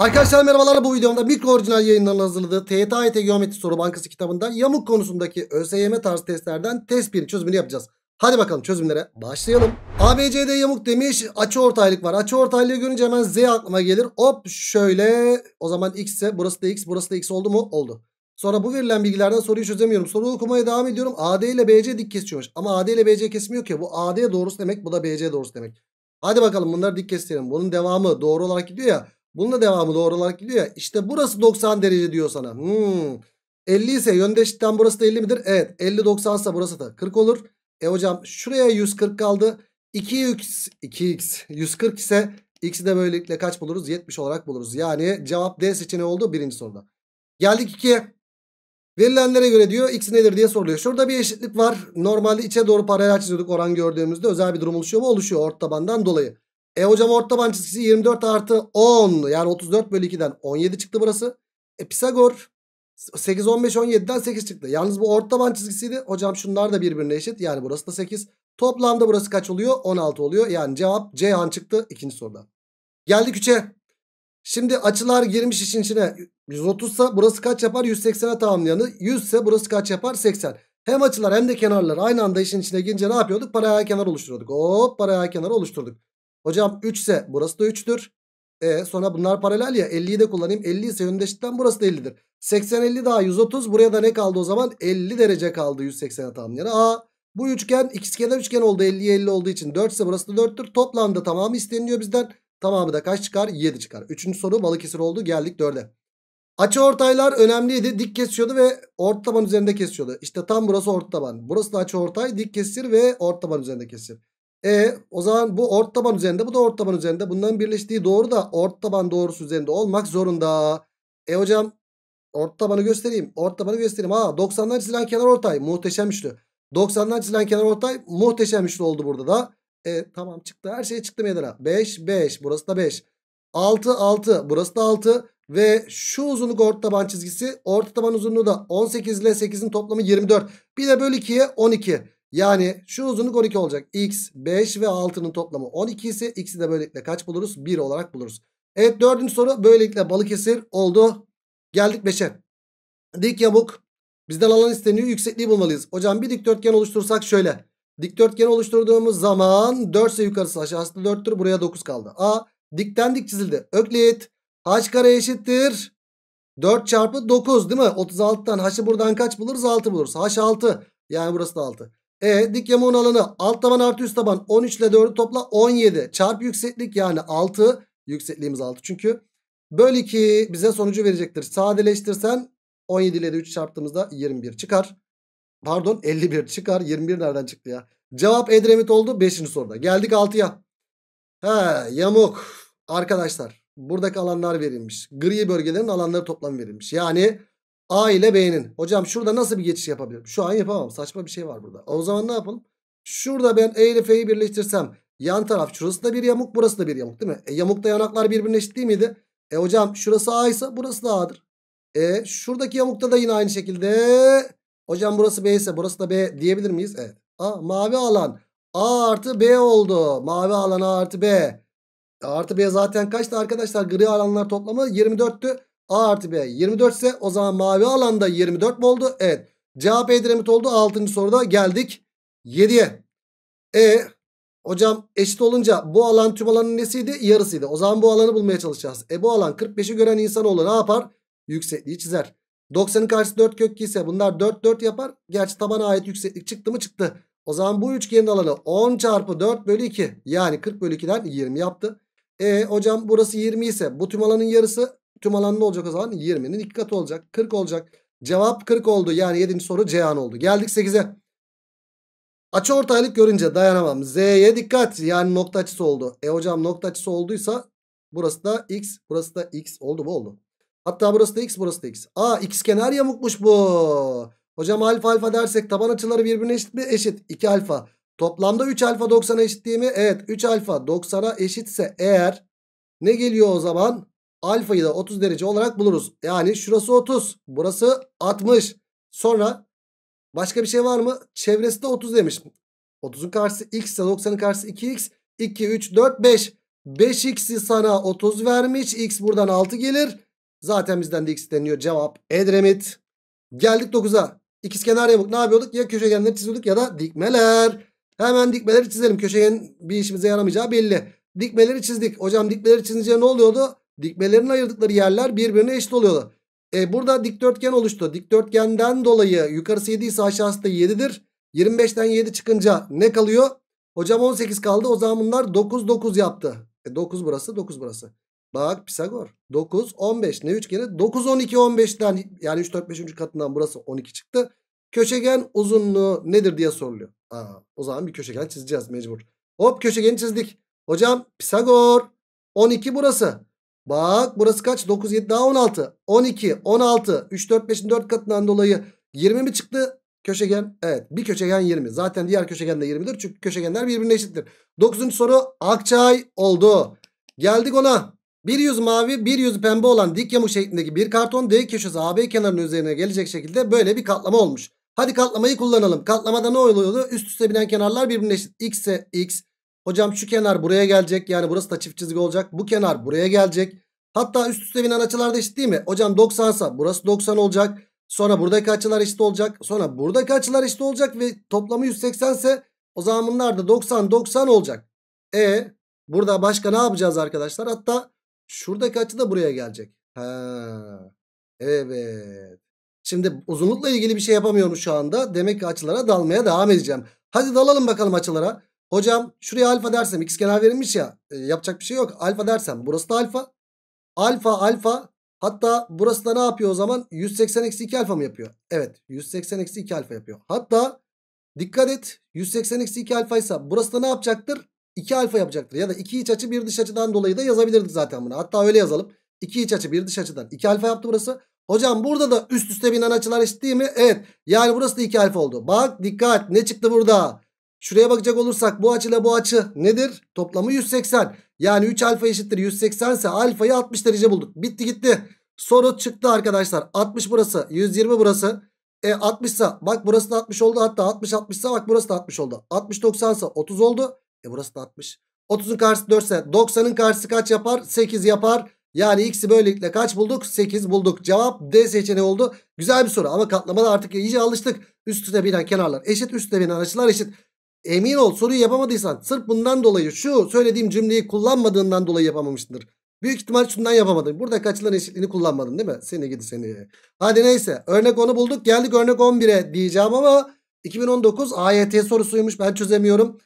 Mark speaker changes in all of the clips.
Speaker 1: Arkadaşlar merhabalar bu videomda mikro orijinal yayınlarının hazırladığı TYT Geometri Soru Bankası kitabında yamuk konusundaki ÖSYM tarzı testlerden test 1 çözümünü yapacağız. Hadi bakalım çözümlere başlayalım. ABCD yamuk demiş açı ortaylık var. Açı ortaylığı görünce hemen Z aklıma gelir. Hop şöyle o zaman X ise burası da X burası da X oldu mu? Oldu. Sonra bu verilen bilgilerden soruyu çözemiyorum. Soru okumaya devam ediyorum. AD ile BC dik kesiyormuş. Ama AD ile BC kesmiyor ki. Bu AD doğrusu demek bu da BC doğrusu demek. Hadi bakalım bunları dik keselim. Bunun devamı doğru olarak gidiyor ya. Bununla devamı doğru olarak gidiyor ya. İşte burası 90 derece diyor sana. Hmm. 50 ise yöndeşlikten burası da 50 midir? Evet. 50 90 ise burası da 40 olur. E hocam şuraya 140 kaldı. 2x 2x 140 ise x'i de böylelikle kaç buluruz? 70 olarak buluruz. Yani cevap D seçeneği oldu birinci soruda. Geldik 2'ye. Verilenlere göre diyor x nedir diye soruluyor. Şurada bir eşitlik var. Normalde içe doğru paralel çiziyorduk oran gördüğümüzde özel bir durum oluşuyor mu? Oluşuyor ort tabandan dolayı. E hocam orta taban çizgisi 24 artı 10 yani 34 bölü 2'den 17 çıktı burası. E Pisagor 8, 15, 17'den 8 çıktı. Yalnız bu orta taban çizgisiydi. Hocam şunlar da birbirine eşit. Yani burası da 8. Toplamda burası kaç oluyor? 16 oluyor. Yani cevap C Ceyhan çıktı ikinci soruda. Geldik 3'e. Şimdi açılar girmiş işin içine. 130 ise burası kaç yapar? 180'e tamamlayanı. 100 ise burası kaç yapar? 80. Hem açılar hem de kenarlar aynı anda işin içine girince ne yapıyorduk? Paralel kenar oluşturuyorduk. Hop paralel kenar oluşturduk. Hocam 3 ise burası da 3'tür. E, sonra bunlar paralel ya 50'yi de kullanayım. 50 ise yöndeşlikten burası da 50'dir. 80 50 daha 130. Buraya da ne kaldı o zaman? 50 derece kaldı 180'e tamamlayan. Aa bu üçgen ikizkenar üçgen oldu 50 50 olduğu için 4 ise burası da 4'tür. Toplamda tamamı isteniliyor bizden. Tamamı da kaç çıkar? 7 çıkar. Üçüncü soru Balıkesir oldu. Geldik 4'e. Açı ortaylar önemliydi. Dik kesiyordu ve orta taban üzerinde kesiyordu. İşte tam burası orta taban. Burası da açı ortay. Dik kesir ve orta taban üzerinde kesir. E o zaman bu ort taban üzerinde bu da ort taban üzerinde. Bunların birleştiği doğru da ort taban doğrusu üzerinde olmak zorunda. E hocam ort tabanı göstereyim. Ort tabanı göstereyim. Aa, 90'dan çizilen kenar ortay muhteşem üçlü. 90'dan çizilen kenar ortay muhteşem üçlü oldu burada da. E tamam çıktı her şey çıktı meydana. 5 5 burası da 5. 6 6 burası da 6 ve şu uzunluk ort taban çizgisi orta taban uzunluğu da 18 ile 8'in toplamı 24. Bir de böl 2'ye 12. Yani şu uzunluk 12 olacak. X 5 ve 6'nın toplamı 12 ise x'i de böylelikle kaç buluruz? 1 olarak buluruz. Evet dördüncü soru böylelikle Balıkesir oldu. Geldik 5'e. Dik yamuk. Bizden alan isteniyor. Yüksekliği bulmalıyız. Hocam bir dikdörtgen oluştursak şöyle. Dikdörtgen oluşturduğumuz zaman 4 ise yukarısı aşağısı 4'tür. Buraya 9 kaldı. A dikten dik çizildi. Öklit. H kare eşittir. 4 çarpı 9 değil mi? 36'tan h'ı buradan kaç buluruz? 6 buluruz. H 6. Yani burası da 6. E dik yamuğun alanı alt taban artı üst taban 13 ile 4'ü topla 17 çarp yükseklik yani 6 yüksekliğimiz 6 çünkü böl 2 bize sonucu verecektir. Sadeleştirsen 17 ile de 3 çarptığımızda 21 çıkar. Pardon 51 çıkar 21 nereden çıktı ya? Cevap Edremit oldu 5. soruda. Geldik 6'ya. He yamuk arkadaşlar buradaki alanlar verilmiş. Gri bölgelerin alanları toplam verilmiş. Yani A ile B'nin. Hocam şurada nasıl bir geçiş yapabilirim? Şu an yapamam. Saçma bir şey var burada. O zaman ne yapalım? Şurada ben E ile F'yi birleştirsem yan taraf şurası da bir yamuk burası da bir yamuk değil mi? E, yamukta yanaklar birbirine eşit değil miydi? E hocam şurası A ise burası da A'dır. E şuradaki yamukta da yine aynı şekilde hocam burası B ise burası da B diyebilir miyiz? Evet. A, mavi alan A artı B oldu. Mavi alan A artı B. A artı B zaten kaçtı arkadaşlar? Gri alanlar toplamı 24'tü. A artı B 24 ise o zaman mavi alanda 24 mi oldu? Evet. Cevap Edremit oldu. 6. soruda geldik 7'ye. E hocam eşit olunca bu alan tüm alanın nesiydi? Yarısıydı. O zaman bu alanı bulmaya çalışacağız. E bu alan 45'i gören insanoğlu ne yapar? Yüksekliği çizer. 90'ın karşısı 4 kök ise bunlar 4 4 yapar. Gerçi tabana ait yükseklik çıktı mı çıktı. O zaman bu üçgenin alanı 10 çarpı 4 bölü 2 yani 40 bölü 2'den 20 yaptı. E hocam burası 20 ise bu tüm alanın yarısı Tüm alan ne olacak o zaman? 20'nin 2 katı olacak. 40 olacak. Cevap 40 oldu. Yani 7. soru Ceyhan oldu. Geldik 8'e. Açı ortaylık görünce dayanamam. Z'ye dikkat. Yani nokta açısı oldu. E hocam nokta açısı olduysa burası da x, burası da x oldu bu oldu. Hatta burası da x, burası da x. Aa x kenar yamukmuş bu. Hocam alfa alfa dersek taban açıları birbirine eşit mi? Eşit. 2 alfa. Toplamda 3 alfa 90'a eşit değil mi? Evet. 3 alfa 90'a eşitse eğer ne geliyor o zaman? Alfayı da 30 derece olarak buluruz. Yani şurası 30. Burası 60. Sonra başka bir şey var mı? Çevresi de 30 demiş. 30'un karşısı x ise 90'ın karşısı 2x. 2, 3, 4, 5. 5x'i sana 30 vermiş. x buradan 6 gelir. Zaten bizden de x deniyor. Cevap Edremit. Geldik 9'a. kenar yamuk ne yapıyorduk? Ya köşegenleri çiziyorduk ya da dikmeler. Hemen dikmeleri çizelim. Köşegen bir işimize yaramayacağı belli. Dikmeleri çizdik. Hocam dikmeleri çizince ne oluyordu? Dikmelerin ayırdıkları yerler birbirine eşit oluyordu. E burada dikdörtgen oluştu. Dikdörtgenden dolayı yukarısı 7 ise aşağısı da 7'dir. 25'ten 7 çıkınca ne kalıyor? Hocam 18 kaldı. O zaman bunlar 9 9 yaptı. E 9 burası 9 burası. Bak Pisagor. 9 15 ne üçgeni? 9 12 15'ten yani 3 4 5. katından burası 12 çıktı. Köşegen uzunluğu nedir diye soruluyor. Aa, o zaman bir köşegen çizeceğiz mecbur. Hop köşegeni çizdik. Hocam Pisagor 12 burası. Bak burası kaç? 9, 7 daha 16. 12, 16. 3, 4, 5'in 4 katından dolayı 20 mi çıktı? Köşegen. Evet bir köşegen 20. Zaten diğer köşegen de 20'dir. Çünkü köşegenler birbirine eşittir. 9. soru Akçay oldu. Geldik ona. Bir yüz mavi bir yüz pembe olan dik yamuk şeklindeki bir karton D köşesi AB kenarının üzerine gelecek şekilde böyle bir katlama olmuş. Hadi katlamayı kullanalım. Katlamada ne oluyordu? Üst üste binen kenarlar birbirine eşit. X ise X, Hocam şu kenar buraya gelecek. Yani burası da çift çizgi olacak. Bu kenar buraya gelecek. Hatta üst üste binen açılar da eşit değil mi? Hocam 90 sa burası 90 olacak. Sonra buradaki açılar eşit olacak. Sonra buradaki açılar eşit olacak ve toplamı 180 ise o zaman bunlar da 90 90 olacak. E burada başka ne yapacağız arkadaşlar? Hatta şuradaki açı da buraya gelecek. Ha. Evet. Şimdi uzunlukla ilgili bir şey yapamıyorum şu anda. Demek ki açılara dalmaya devam edeceğim. Hadi dalalım bakalım açılara. Hocam şuraya alfa dersem x kenar verilmiş ya e, yapacak bir şey yok. Alfa dersem burası da alfa. Alfa alfa hatta burası da ne yapıyor o zaman 180 eksi 2 alfa mı yapıyor? Evet 180 eksi 2 alfa yapıyor. Hatta dikkat et 180 eksi 2 alfaysa, burası da ne yapacaktır? 2 alfa yapacaktır ya da 2 iç açı 1 dış açıdan dolayı da yazabilirdik zaten bunu. Hatta öyle yazalım. 2 iç açı 1 dış açıdan 2 alfa yaptı burası. Hocam burada da üst üste binen açılar eşit değil mi? Evet. Yani burası da 2 alfa oldu. Bak dikkat ne çıktı burada? Şuraya bakacak olursak bu açıyla bu açı nedir? Toplamı 180. Yani 3 alfa eşittir 180 ise alfayı 60 derece bulduk. Bitti gitti. Soru çıktı arkadaşlar. 60 burası 120 burası. E 60 ise bak burası da 60 oldu. Hatta 60 60 ise bak burası da 60 oldu. 60 90 ise 30 oldu. E burası da 60. 30'un karşısı 4 ise 90'ın karşısı kaç yapar? 8 yapar. Yani x'i böylelikle kaç bulduk? 8 bulduk. Cevap D seçeneği oldu. Güzel bir soru ama katlamada artık iyice alıştık. Üst üste binen kenarlar eşit. Üst üste binen açılar eşit. Emin ol soruyu yapamadıysan sırf bundan dolayı şu söylediğim cümleyi kullanmadığından dolayı yapamamışsındır. Büyük ihtimal şundan yapamadın. Burada kaçılan eşitliğini kullanmadın değil mi? Seni gidi seni. Hadi neyse örnek 10'u bulduk geldik örnek 11'e diyeceğim ama 2019 AYT sorusuymuş ben çözemiyorum.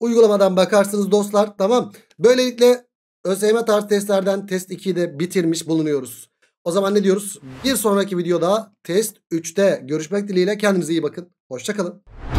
Speaker 1: Uygulamadan bakarsınız dostlar tamam. Böylelikle ÖSYM tarz testlerden test 2'yi de bitirmiş bulunuyoruz. O zaman ne diyoruz? Bir sonraki videoda test 3'te görüşmek dileğiyle kendinize iyi bakın. Hoşçakalın.